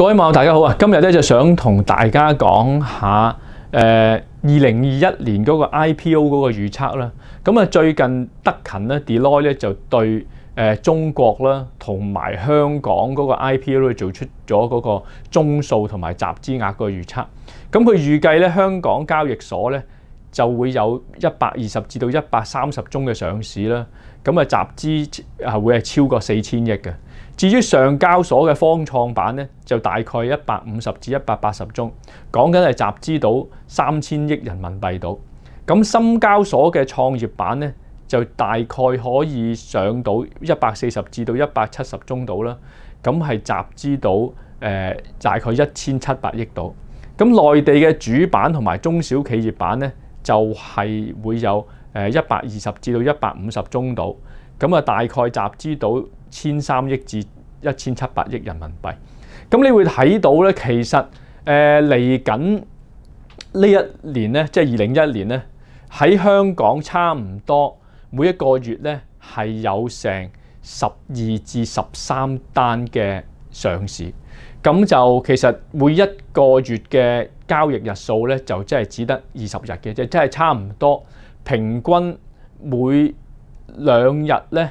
各位網友，大家好啊！今日咧就想同大家講下诶二零二一年嗰個 IPO 嗰個預測啦。咁啊，最近德勤咧，Deloitte 咧就對誒中國啦同埋香港嗰個 IPO 咧做出咗嗰個宗數同埋集資額個預測。咁佢預計咧香港交易所咧就會有一百二十至到一百三十宗嘅上市啦。咁啊，集資啊會係超過四千億嘅。至於上交所嘅方創板咧，就大概一百五十至一百八十宗，講緊係集資到三千億人民幣度。咁深交所嘅創業板咧，就大概可以上到一百四十至到一百七十宗度啦。咁係集資到誒大概一千七百億度。咁內地嘅主板同埋中小企業板咧，就係會有一百二十至到一百五十宗度。咁啊，大概集資到。千三億至一千七百億人民幣，咁你會睇到咧，其實誒嚟緊呢一年咧，即係二零一年咧，喺香港差唔多每一個月咧係有成十二至十三單嘅上市，咁就其實每一個月嘅交易日數咧就真係只得二十日嘅，即係真係差唔多平均每兩日咧。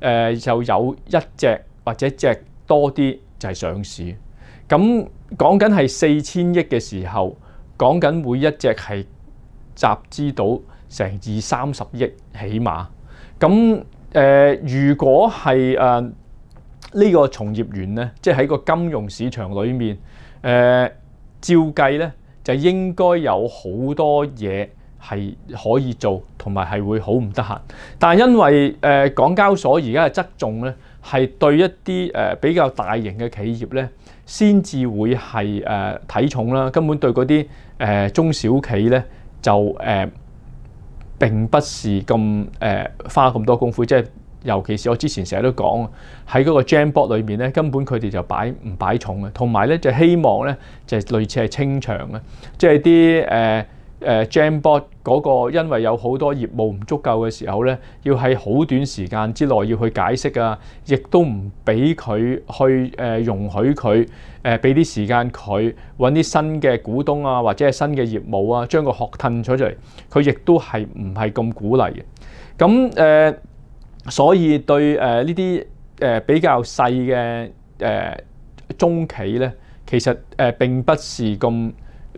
誒就有一隻或者隻多啲就係上市，咁講緊係四千億嘅時候，講緊每一只係集資到成二三十億起碼，咁誒如果係誒呢個從業員咧，即係喺個金融市場裏面，誒照計咧就應該有好多嘢。係可以做，同埋係會好唔得閒。但係因為誒港交所而家嘅側重咧，係對一啲誒比較大型嘅企業咧，先至會係誒睇重啦。根本對嗰啲誒中小企咧，就誒並不是咁誒花咁多功夫。即係尤其是我之前成日都講喺嗰個 j a m b o d 裏面咧，根本佢哋就擺唔擺重嘅，同埋咧就希望咧就類似係清場嘅，即係啲誒 j a m b o t 嗰個，因為有好多業務唔足夠嘅時候咧，要喺好短時間之內要去解釋啊，亦都唔俾佢去誒容許佢誒俾啲時間佢揾啲新嘅股東啊，或者係新嘅業務啊，將個殼褪咗出嚟，佢亦都係唔係咁鼓勵嘅。咁誒，所以對誒呢啲誒比較細嘅誒中企咧，其實誒並不是咁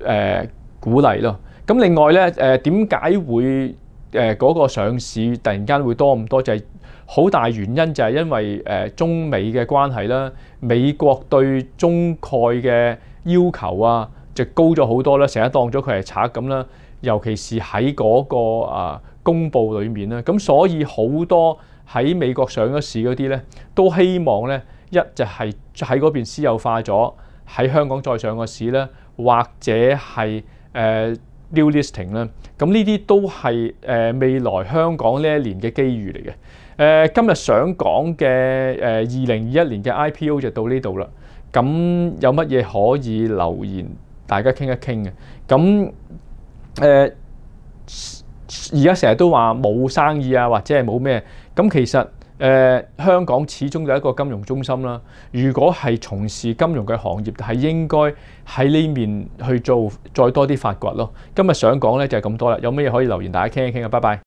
誒鼓勵咯。咁另外咧，誒點解會誒嗰個上市突然間會多咁多？就係好大原因就係因為誒中美嘅關係啦，美國對中概嘅要求啊，就高咗好多啦，成日當咗佢係賊咁啦。尤其是喺嗰個啊公佈裏面啦，咁所以好多喺美國上咗市嗰啲咧，都希望咧一就係喺嗰邊私有化咗，喺香港再上個市咧，或者係誒。new listing 啦，咁呢啲都係未來香港呢一年嘅機遇嚟嘅。今日想講嘅二零二一年嘅 IPO 就到呢度啦。咁有乜嘢可以留言大家傾一傾嘅？咁而家成日都話冇生意啊，或者係冇咩？咁其實誒，香港始終有一個金融中心啦。如果係從事金融嘅行業，係應該喺呢面去做再多啲發掘咯。今日想講咧就係咁多啦。有咩可以留言大家傾一傾啊！拜拜。